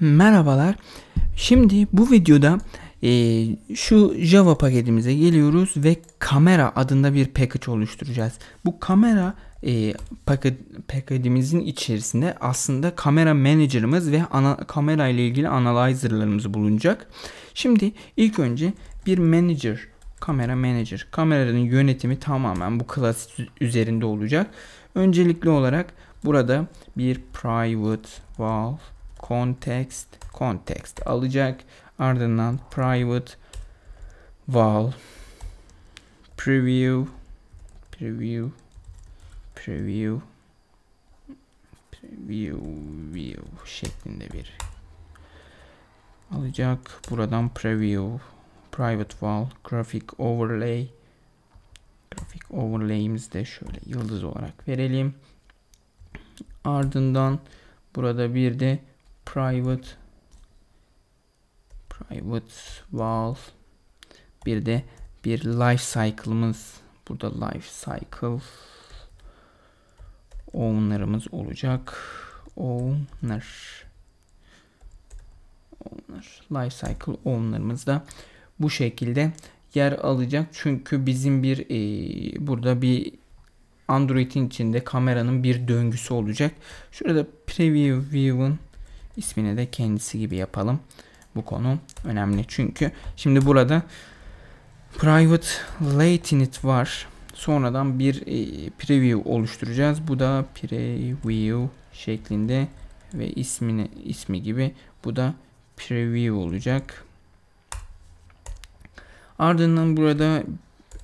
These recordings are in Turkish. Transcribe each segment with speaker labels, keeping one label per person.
Speaker 1: Merhabalar. Şimdi bu videoda e, şu Java paketimize geliyoruz ve kamera adında bir package oluşturacağız. Bu kamera e, paket, paketimizin içerisinde aslında kamera manager'ımız ve ana, kamera ile ilgili analyzer'larımız bulunacak. Şimdi ilk önce bir manager, kamera manager. Kameranın yönetimi tamamen bu klas üzerinde olacak. Öncelikli olarak burada bir private valve context context alacak. Ardından private val preview preview preview preview view şeklinde bir alacak. Buradan preview private val graphic overlay graphic overlay'imizi de şöyle yıldız olarak verelim. Ardından burada bir de private private val bir de bir life cycle'ımız burada life cycle owner'ımız olacak owner owner life cycle owner'ımız da bu şekilde yer alacak çünkü bizim bir e, burada bir Android'in içinde kameranın bir döngüsü olacak. Şurada preview view'un ismini de kendisi gibi yapalım. Bu konu önemli çünkü şimdi burada private latent var. Sonradan bir e, preview oluşturacağız. Bu da preview şeklinde ve ismini ismi gibi bu da preview olacak. Ardından burada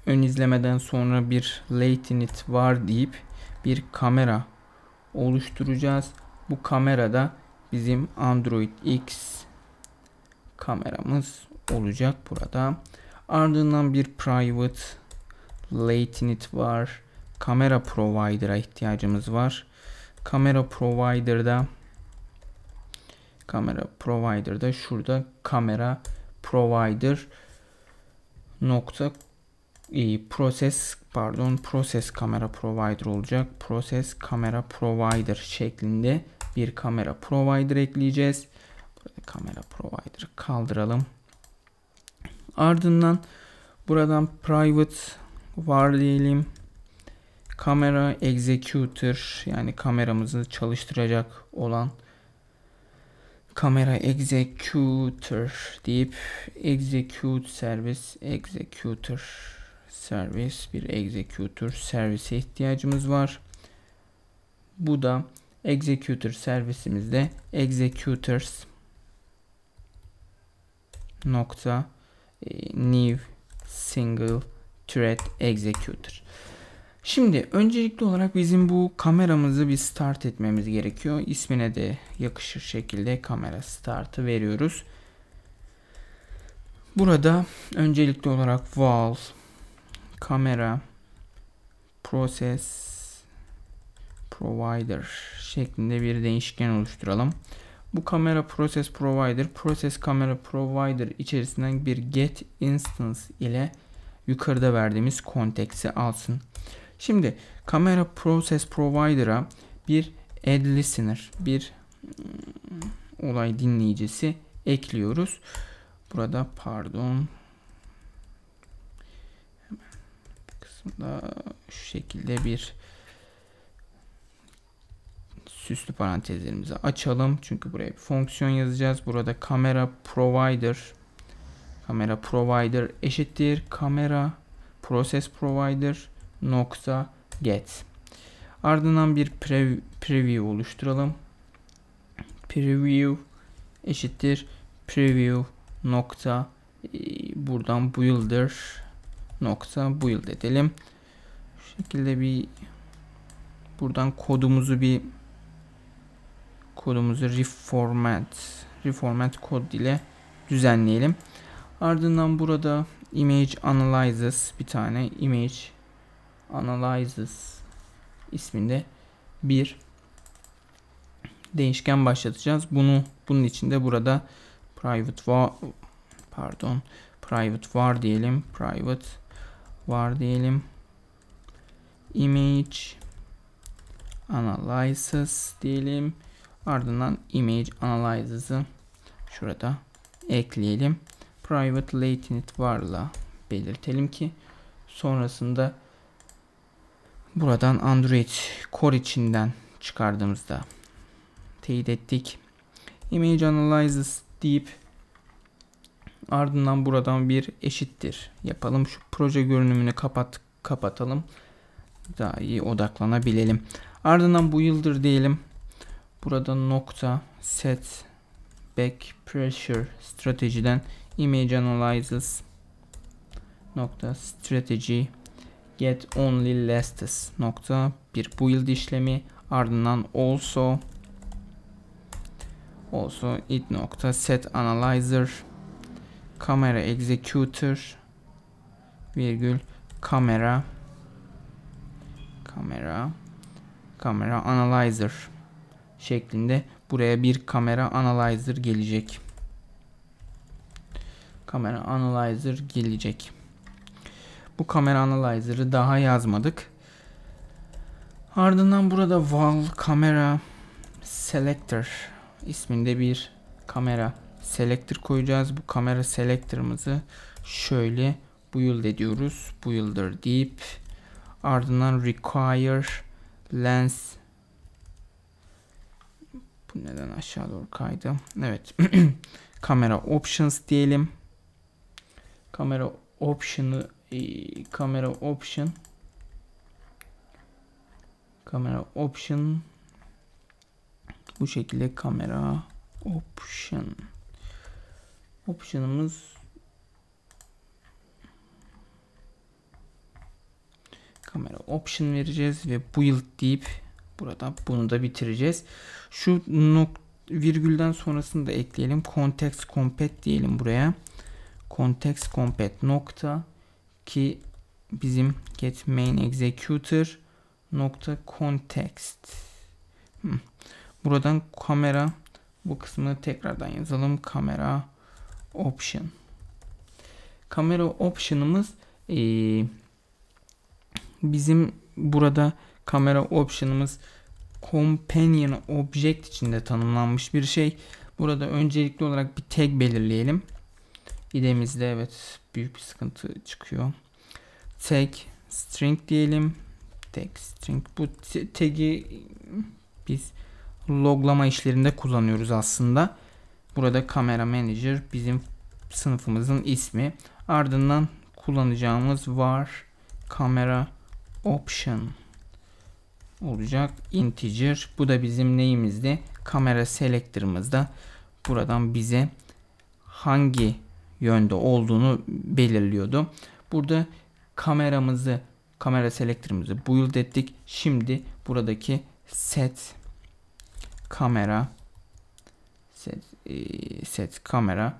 Speaker 1: ön izlemeden sonra bir latent var deyip bir kamera oluşturacağız. Bu kamerada bizim Android X kameramız olacak burada. Ardından bir private latinit var. Kamera provider'a ihtiyacımız var. Kamera provider'da kamera provider'da şurada kamera provider nokta e, proses pardon process kamera provider olacak. process kamera provider şeklinde bir kamera provider ekleyeceğiz. Burada kamera provider'ı kaldıralım. Ardından buradan private var diyelim. Kamera executor yani kameramızı çalıştıracak olan kamera executor deyip execute service executor service bir executor servise ihtiyacımız var. Bu da executor servisimizde executors nokta e, new single thread executor. Şimdi öncelikli olarak bizim bu kameramızı bir start etmemiz gerekiyor. İsmine de yakışır şekilde kamera startı veriyoruz. Burada öncelikli olarak val kamera process provider şeklinde bir değişken oluşturalım. Bu kamera process provider process kamera provider içerisinden bir get instance ile yukarıda verdiğimiz konteksi alsın. Şimdi kamera process provider'a bir ad listener bir hmm, olay dinleyicisi ekliyoruz. Burada pardon kısımda şu şekilde bir süslü parantezlerimizi açalım. Çünkü buraya bir fonksiyon yazacağız. Burada kamera provider kamera provider eşittir kamera process provider nokta get. Ardından bir pre preview oluşturalım. Preview eşittir preview nokta e, buradan builder nokta build edelim. Şu şekilde bir buradan kodumuzu bir kodumuzu reformat reformat kod ile düzenleyelim. Ardından burada image analyzes bir tane image analyzes isminde bir değişken başlatacağız. Bunu bunun içinde burada private var pardon private var diyelim. Private var diyelim. Image analyzes diyelim. Ardından image analyzer'ı şurada ekleyelim. Private latent varla belirtelim ki sonrasında buradan Android core içinden çıkardığımızda teyit ettik. Image analyzes deyip ardından buradan bir eşittir yapalım. Şu proje görünümünü kapat kapatalım. Daha iyi odaklanabilelim. Ardından bu yıldır diyelim. Burada nokta set back pressure stratejiden image analyzes nokta strategy get only lasts nokta bir build işlemi ardından also also it nokta set analyzer camera executor virgül camera camera camera analyzer şeklinde buraya bir kamera analyzer gelecek. Kamera analyzer gelecek. Bu kamera analyzer'ı daha yazmadık. Ardından burada wall kamera selector isminde bir kamera selector koyacağız. Bu kamera selector'ımızı şöyle build ediyoruz. Builder deyip ardından require lens bu neden aşağı doğru kaydı? Evet. kamera options diyelim. Kamera option'ı e, kamera option kamera option bu şekilde kamera option option'ımız kamera option vereceğiz ve build deyip Burada bunu da bitireceğiz. Şu nokta virgülden sonrasını da ekleyelim. Context compet diyelim buraya. Context compet nokta ki bizim get main executor nokta context. Hmm. Buradan kamera bu kısmını tekrardan yazalım. Kamera option. Kamera option'ımız ee, bizim burada kamera option'ımız companion object içinde tanımlanmış bir şey. Burada öncelikli olarak bir tag belirleyelim. İdemizde evet büyük bir sıkıntı çıkıyor. Tag string diyelim. Tag string bu tag'i biz loglama işlerinde kullanıyoruz aslında. Burada kamera manager bizim sınıfımızın ismi. Ardından kullanacağımız var kamera option olacak. Integer. Bu da bizim neyimizde? Kamera selector'ımızda. Buradan bize hangi yönde olduğunu belirliyordu. Burada kameramızı, kamera selector'ımızı build ettik. Şimdi buradaki set kamera set, e, set kamera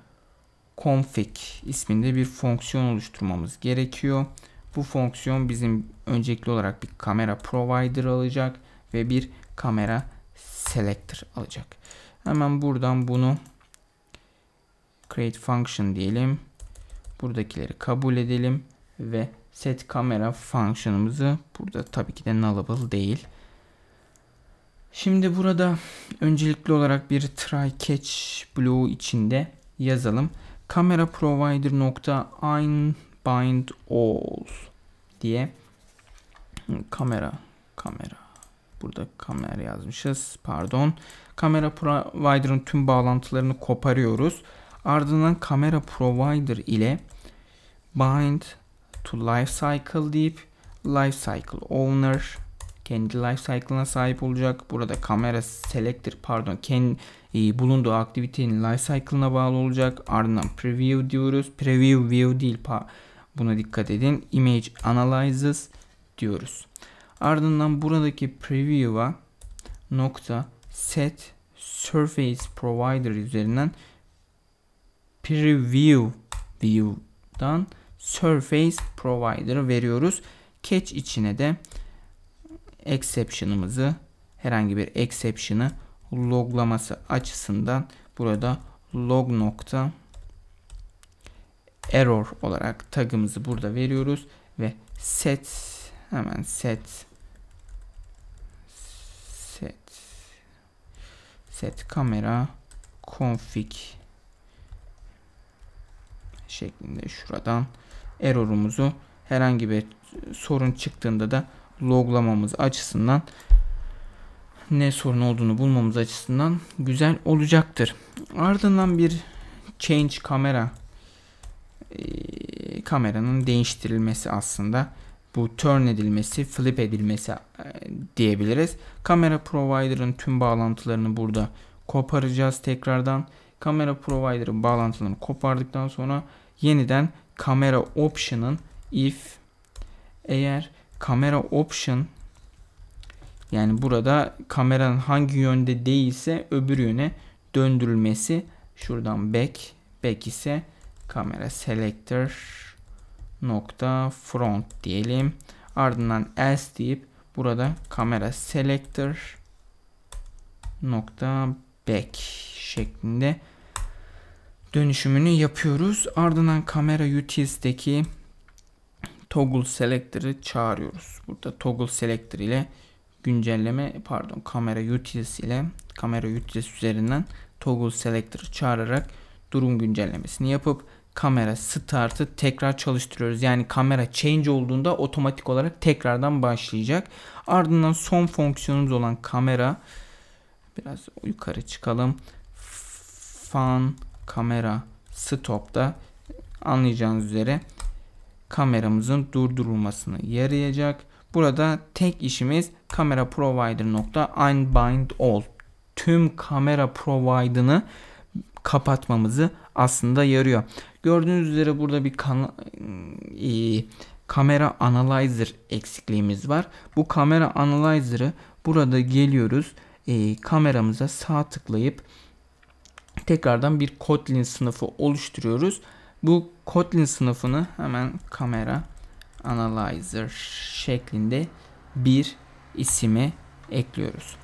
Speaker 1: config isminde bir fonksiyon oluşturmamız gerekiyor. Bu fonksiyon bizim öncelikli olarak bir kamera provider alacak ve bir kamera selector alacak. Hemen buradan bunu create function diyelim. Buradakileri kabul edelim ve set camera function'ımızı burada tabii ki de nullable değil. Şimdi burada öncelikli olarak bir try catch bloğu içinde yazalım. Camera provider bind all diye kamera kamera burada kamera yazmışız pardon kamera provider'ın tüm bağlantılarını koparıyoruz ardından kamera provider ile bind to lifecycle deyip lifecycle owner kendi lifecycle'ına sahip olacak. Burada kamera selector pardon kendi e, bulunduğu aktivitenin lifecycle'ına bağlı olacak. Ardından preview diyoruz. Preview view değil pa Buna dikkat edin. Image Analyzes diyoruz. Ardından buradaki preview'a nokta set surface provider üzerinden preview view'dan surface provider veriyoruz. Catch içine de exception'ımızı herhangi bir exception'ı loglaması açısından burada log nokta error olarak tagımızı burada veriyoruz ve set hemen set set set kamera config şeklinde şuradan error'umuzu herhangi bir sorun çıktığında da loglamamız açısından ne sorun olduğunu bulmamız açısından güzel olacaktır. Ardından bir change kamera kameranın değiştirilmesi aslında bu turn edilmesi, flip edilmesi diyebiliriz. Kamera provider'ın tüm bağlantılarını burada koparacağız tekrardan. Kamera provider'ın bağlantılarını kopardıktan sonra yeniden kamera option'ın if eğer kamera option yani burada kameranın hangi yönde değilse öbür yöne döndürülmesi şuradan back back ise kamera selector nokta front diyelim. Ardından else deyip burada kamera selector nokta back şeklinde dönüşümünü yapıyoruz. Ardından kamera utils'deki toggle selector'ı çağırıyoruz. Burada toggle selector ile güncelleme pardon kamera utils ile kamera utils üzerinden toggle selector'ı çağırarak durum güncellemesini yapıp kamera start'ı tekrar çalıştırıyoruz. Yani kamera change olduğunda otomatik olarak tekrardan başlayacak. Ardından son fonksiyonumuz olan kamera biraz yukarı çıkalım. Fan kamera stop'ta anlayacağınız üzere kameramızın durdurulmasını yarayacak. Burada tek işimiz kamera provider nokta unbind all. Tüm kamera provider'ını kapatmamızı aslında yarıyor. Gördüğünüz üzere burada bir kan e, kamera analyzer eksikliğimiz var. Bu kamera analyzer'ı burada geliyoruz. E, kameramıza sağ tıklayıp tekrardan bir Kotlin sınıfı oluşturuyoruz. Bu Kotlin sınıfını hemen kamera analyzer şeklinde bir isime ekliyoruz.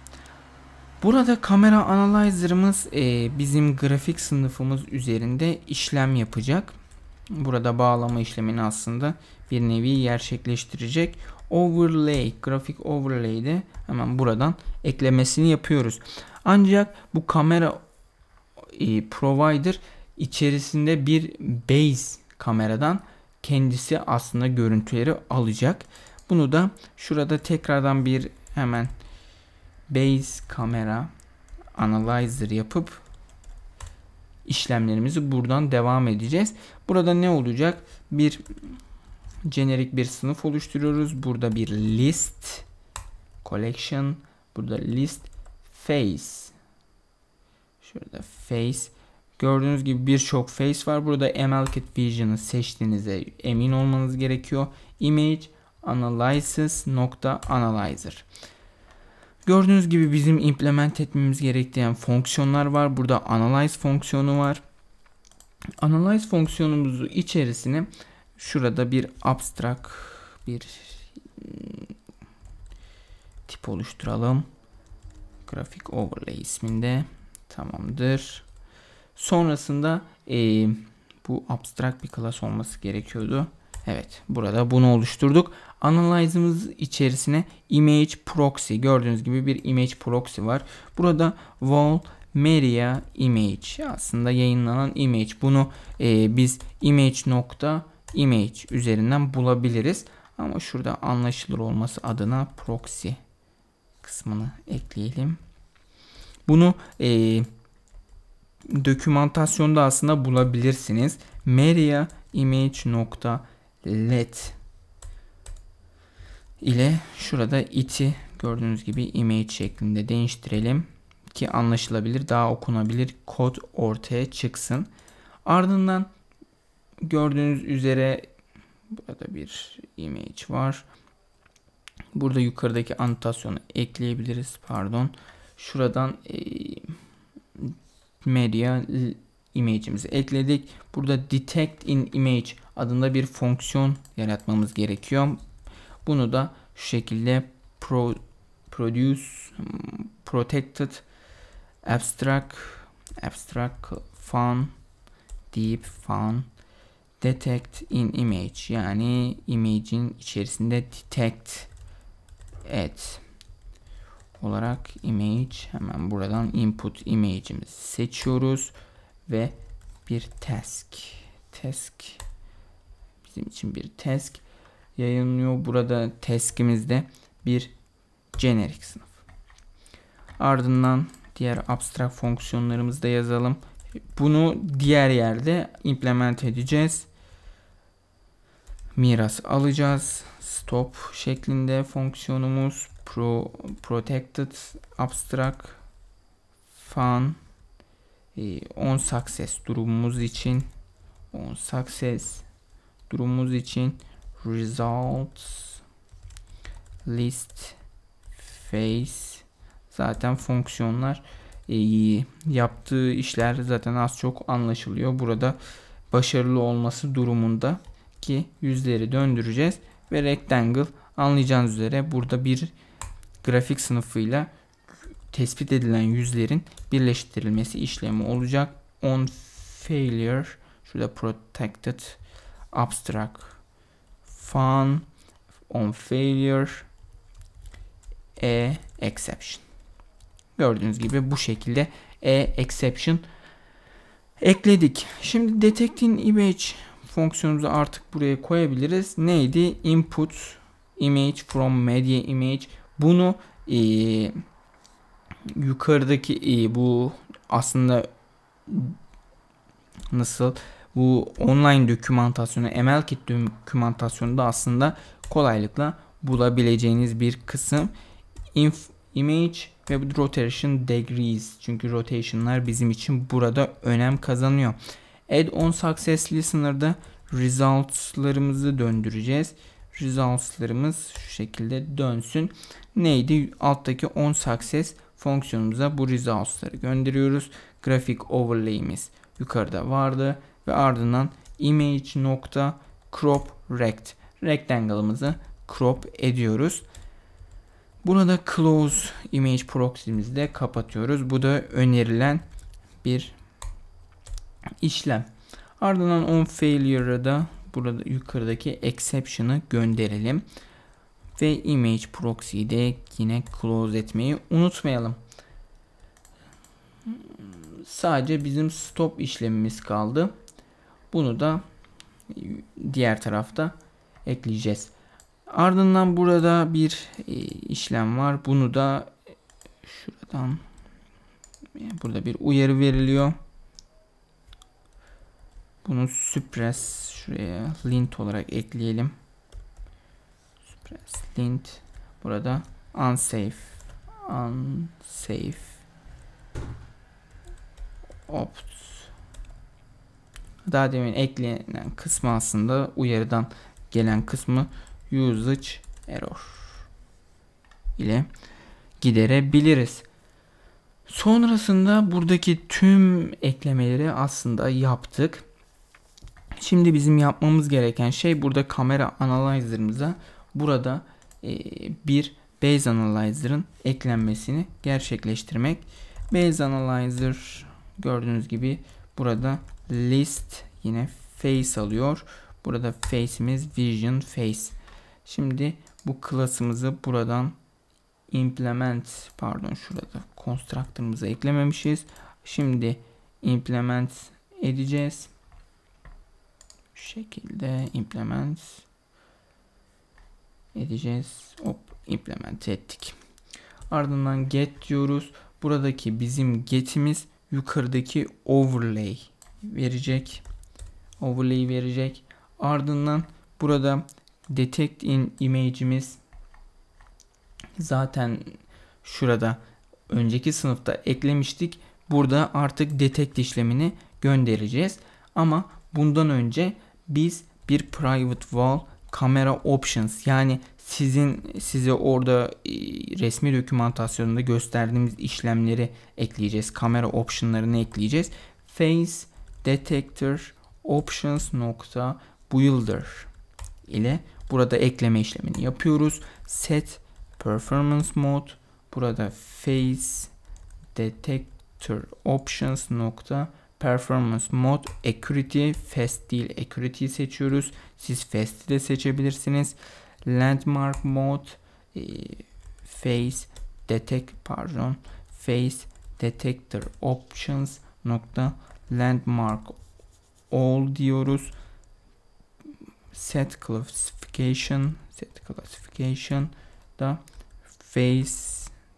Speaker 1: Burada kamera analyzer'ımız e, bizim grafik sınıfımız üzerinde işlem yapacak. Burada bağlama işlemini aslında bir nevi gerçekleştirecek. Overlay, grafik overlay'de hemen buradan eklemesini yapıyoruz. Ancak bu kamera e, provider içerisinde bir base kameradan kendisi aslında görüntüleri alacak. Bunu da şurada tekrardan bir hemen base kamera analyzer yapıp işlemlerimizi buradan devam edeceğiz. Burada ne olacak? Bir generik bir sınıf oluşturuyoruz. Burada bir list collection, burada list face. Şurada face. Gördüğünüz gibi birçok face var. Burada MLKit Vision'ı seçtiğinize emin olmanız gerekiyor. Image analysis nokta analyzer. Gördüğünüz gibi bizim implement etmemiz gerektiği fonksiyonlar var. Burada analyze fonksiyonu var. Analyze fonksiyonumuzu içerisine şurada bir abstract bir hmm, tip oluşturalım. Grafik overlay isminde. Tamamdır. Sonrasında e, bu abstract bir class olması gerekiyordu. Evet burada bunu oluşturduk. Analyze'ımız içerisine image proxy gördüğünüz gibi bir image proxy var. Burada wall media image aslında yayınlanan image bunu e, biz image nokta image üzerinden bulabiliriz. Ama şurada anlaşılır olması adına proxy kısmını ekleyelim. Bunu e, dokümantasyonda aslında bulabilirsiniz. media image nokta let ile şurada iti gördüğünüz gibi image şeklinde değiştirelim ki anlaşılabilir daha okunabilir kod ortaya çıksın. Ardından gördüğünüz üzere burada bir image var. Burada yukarıdaki anotasyonu ekleyebiliriz. Pardon. Şuradan e, media image'imizi ekledik. Burada detect in image adında bir fonksiyon yaratmamız gerekiyor. Bunu da şu şekilde pro, produce protected abstract abstract fun deep fun detect in image yani image'in içerisinde detect et olarak image hemen buradan input image'imizi seçiyoruz ve bir task. Task bizim için bir task yayınlıyor. Burada task'imizde bir generic sınıf. Ardından diğer abstract fonksiyonlarımızı da yazalım. Bunu diğer yerde implement edeceğiz. Miras alacağız. Stop şeklinde fonksiyonumuz pro protected abstract fun 10 ee, success durumumuz için 10 success durumumuz için results list face zaten fonksiyonlar e, yaptığı işler zaten az çok anlaşılıyor. Burada başarılı olması durumunda ki yüzleri döndüreceğiz ve rectangle anlayacağınız üzere burada bir grafik sınıfıyla tespit edilen yüzlerin birleştirilmesi işlemi olacak. On failure şurada protected abstract fun on failure e exception. Gördüğünüz gibi bu şekilde e exception ekledik. Şimdi detecting image fonksiyonumuzu artık buraya koyabiliriz. Neydi? Input image from media image. Bunu e, yukarıdaki e, bu aslında nasıl bu online dokümantasyonu MLKit dokümantasyonu da aslında kolaylıkla bulabileceğiniz bir kısım Inf, image ve rotation degrees çünkü rotationlar bizim için burada önem kazanıyor. Add on success sınırda results'larımızı döndüreceğiz. Results'larımız şu şekilde dönsün. Neydi? Alttaki on success fonksiyonumuza bu results'ları gönderiyoruz. Grafik overlay'imiz yukarıda vardı ve ardından image nokta crop rect rectangle'ımızı crop ediyoruz. Burada close image proxy'mizi de kapatıyoruz. Bu da önerilen bir işlem. Ardından on failure'a da burada yukarıdaki exception'ı gönderelim ve image proxy'yi de yine close etmeyi unutmayalım. Sadece bizim stop işlemimiz kaldı. Bunu da diğer tarafta ekleyeceğiz. Ardından burada bir e, işlem var. Bunu da şuradan e, burada bir uyarı veriliyor. Bunu suppress şuraya lint olarak ekleyelim. Burası lint. Burada unsafe. Unsafe. Opt. Daha demin eklenen kısmı aslında uyarıdan gelen kısmı usage error ile giderebiliriz. Sonrasında buradaki tüm eklemeleri aslında yaptık. Şimdi bizim yapmamız gereken şey burada kamera analyzer'ımıza burada bir Bayes Analyzer'ın eklenmesini gerçekleştirmek. Bayes Analyzer gördüğünüz gibi burada list yine face alıyor. Burada face'imiz vision face. Şimdi bu klasımızı buradan implement pardon şurada constructor'ımıza eklememişiz. Şimdi implement edeceğiz. Şu şekilde implement edeceğiz. Hop implement ettik. Ardından get diyoruz. Buradaki bizim get'imiz yukarıdaki overlay verecek. Overlay verecek. Ardından burada detect in image'imiz zaten şurada önceki sınıfta eklemiştik. Burada artık detect işlemini göndereceğiz. Ama bundan önce biz bir private wall kamera options yani sizin size orada e, resmi dokümantasyonunda gösterdiğimiz işlemleri ekleyeceğiz. Kamera optionlarını ekleyeceğiz. Face detector options nokta builder ile burada ekleme işlemini yapıyoruz. Set performance mode burada face detector options nokta Performance Mode Accuracy Fast değil Accuracy seçiyoruz. Siz Fast'i de seçebilirsiniz. Landmark Mode e, Face Detect pardon Face Detector Options nokta Landmark All diyoruz. Set Classification Set Classification da Face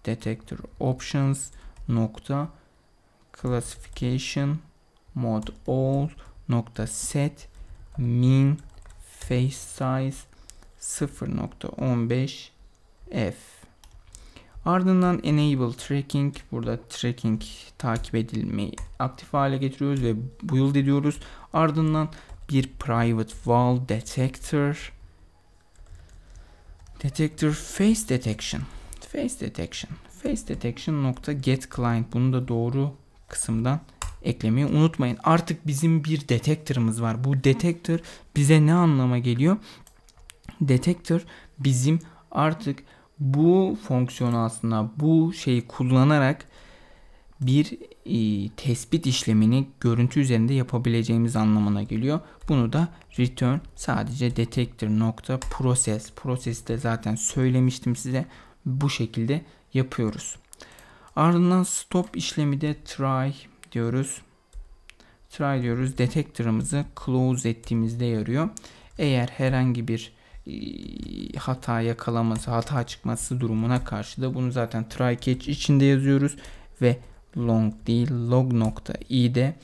Speaker 1: Detector Options nokta Classification mod all nokta set min face size 0.15 f Ardından enable tracking burada tracking takip edilmeyi aktif hale getiriyoruz ve build ediyoruz. Ardından bir private wall detector detector face detection face detection face detection nokta get client bunu da doğru kısımdan eklemeyi unutmayın. Artık bizim bir detektörümüz var. Bu detektör bize ne anlama geliyor? Detektör bizim artık bu fonksiyonu aslında bu şeyi kullanarak bir e, tespit işlemini görüntü üzerinde yapabileceğimiz anlamına geliyor. Bunu da return sadece detektör nokta proses prosesi de zaten söylemiştim size bu şekilde yapıyoruz. Ardından stop işlemi de try diyoruz. Try diyoruz. Detector'ımızı close ettiğimizde yarıyor. Eğer herhangi bir e, hata yakalaması, hata çıkması durumuna karşı da bunu zaten try catch içinde yazıyoruz ve long değil log nokta i de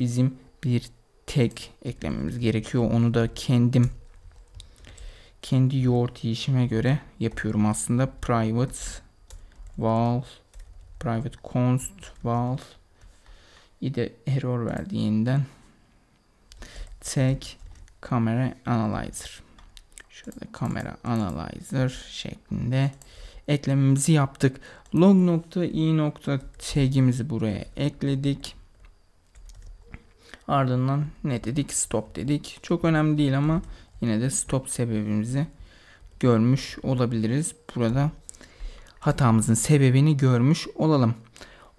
Speaker 1: bizim bir tek eklememiz gerekiyor. Onu da kendim kendi yoğurt işime göre yapıyorum aslında. Private val private const val bir de error verdiğinden Tag, kamera analyzer. Şurada kamera analyzer şeklinde eklememizi yaptık. Log. Tag'imizi buraya ekledik. Ardından ne dedik? Stop dedik. Çok önemli değil ama yine de stop sebebimizi görmüş olabiliriz. Burada hatamızın sebebini görmüş olalım.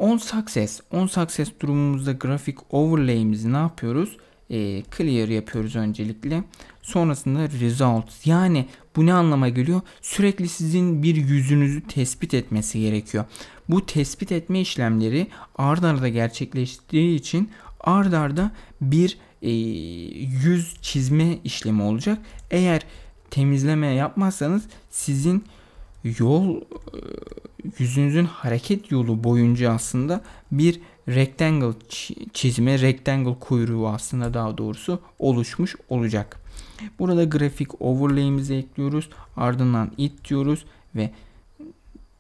Speaker 1: On success. On success durumumuzda grafik overlay'imizi ne yapıyoruz? E, clear yapıyoruz öncelikle. Sonrasında result. Yani bu ne anlama geliyor? Sürekli sizin bir yüzünüzü tespit etmesi gerekiyor. Bu tespit etme işlemleri ard arda gerçekleştiği için ard arda bir e, yüz çizme işlemi olacak. Eğer temizleme yapmazsanız sizin yol e, yüzünüzün hareket yolu boyunca aslında bir rectangle çizime rectangle kuyruğu aslında daha doğrusu oluşmuş olacak. Burada grafik overlay'imizi ekliyoruz. Ardından it diyoruz ve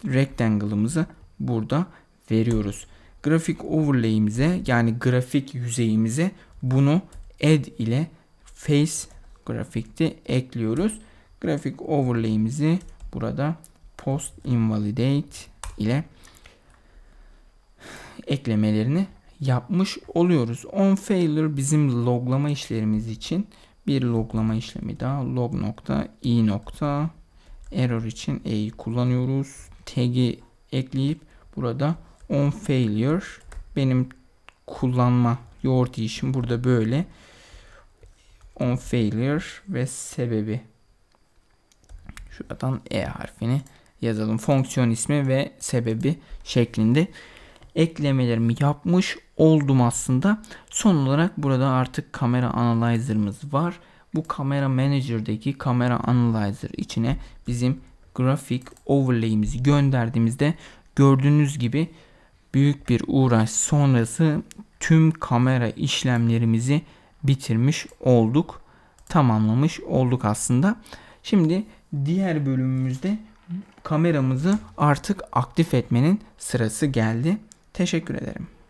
Speaker 1: rectangle'ımızı burada veriyoruz. Grafik overlay'imize yani grafik yüzeyimize bunu add ile face grafikte ekliyoruz. Grafik overlay'imizi burada post invalidate ile eklemelerini yapmış oluyoruz. On failure bizim loglama işlerimiz için bir loglama işlemi daha log nokta i nokta error için e'yi kullanıyoruz. Tag'i ekleyip burada on failure benim kullanma yoğurt işim burada böyle on failure ve sebebi şuradan e harfini yazalım. Fonksiyon ismi ve sebebi şeklinde eklemelerimi yapmış oldum aslında. Son olarak burada artık kamera analyzer'ımız var. Bu kamera manager'daki kamera analyzer içine bizim grafik overlay'imizi gönderdiğimizde gördüğünüz gibi büyük bir uğraş sonrası tüm kamera işlemlerimizi bitirmiş olduk. Tamamlamış olduk aslında. Şimdi diğer bölümümüzde kameramızı artık aktif etmenin sırası geldi. Teşekkür ederim.